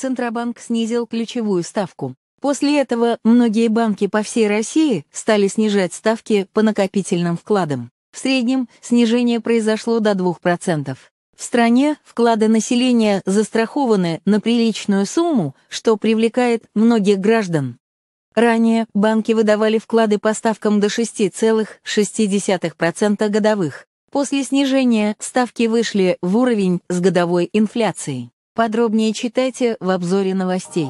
Центробанк снизил ключевую ставку. После этого многие банки по всей России стали снижать ставки по накопительным вкладам. В среднем снижение произошло до 2%. В стране вклады населения застрахованы на приличную сумму, что привлекает многих граждан. Ранее банки выдавали вклады по ставкам до 6,6% годовых. После снижения ставки вышли в уровень с годовой инфляцией. Подробнее читайте в обзоре новостей.